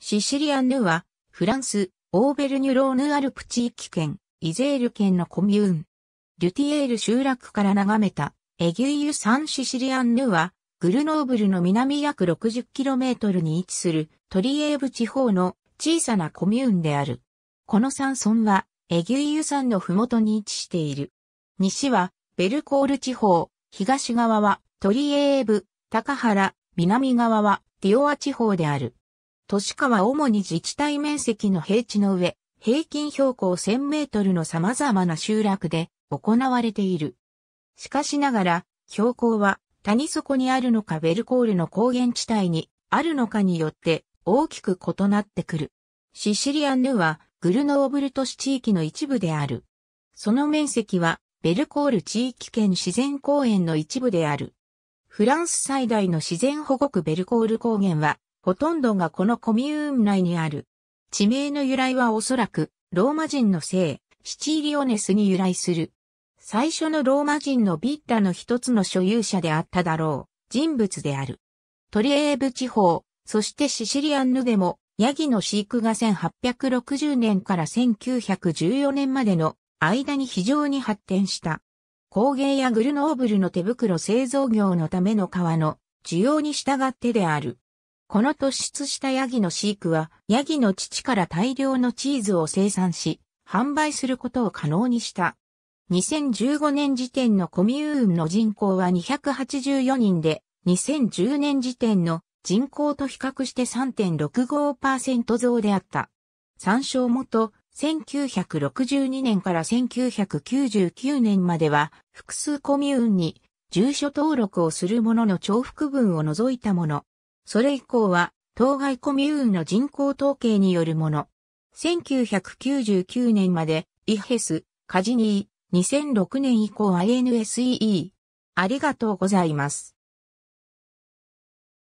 シシリアンヌは、フランス、オーベルニュローヌアルプ地域圏、イゼール県のコミューン。リュティエール集落から眺めた、エギュイユ・サン・シシリアンヌは、グルノーブルの南約 60km に位置するトリエーブ地方の小さなコミューンである。この山村はエギュイユ山のふもとに位置している。西はベルコール地方、東側はトリエーブ、高原、南側はディオア地方である。都市化は主に自治体面積の平地の上、平均標高1000メートルの様々な集落で行われている。しかしながら、標高は谷底にあるのかベルコールの高原地帯にあるのかによって大きく異なってくる。シシリアンヌはグルノーブル都市地域の一部である。その面積はベルコール地域圏自然公園の一部である。フランス最大の自然保護区ベルコール高原はほとんどがこのコミューン内にある。地名の由来はおそらく、ローマ人の姓、シチリオネスに由来する。最初のローマ人のビッタの一つの所有者であっただろう、人物である。トリエーブ地方、そしてシシリアンヌでも、ヤギの飼育が1860年から1914年までの間に非常に発展した。工芸やグルノーブルの手袋製造業のための革の需要に従ってである。この突出したヤギの飼育は、ヤギの乳から大量のチーズを生産し、販売することを可能にした。2015年時点のコミューンの人口は284人で、2010年時点の人口と比較して3.65%増であった。参照元、1962年から1999年までは、複数コミューンに住所登録をするものの重複分を除いたもの。それ以降は、当該コミューンの人口統計によるもの。1999年まで、イヘス、カジニー、2006年以降 i n s e e ありがとうございます。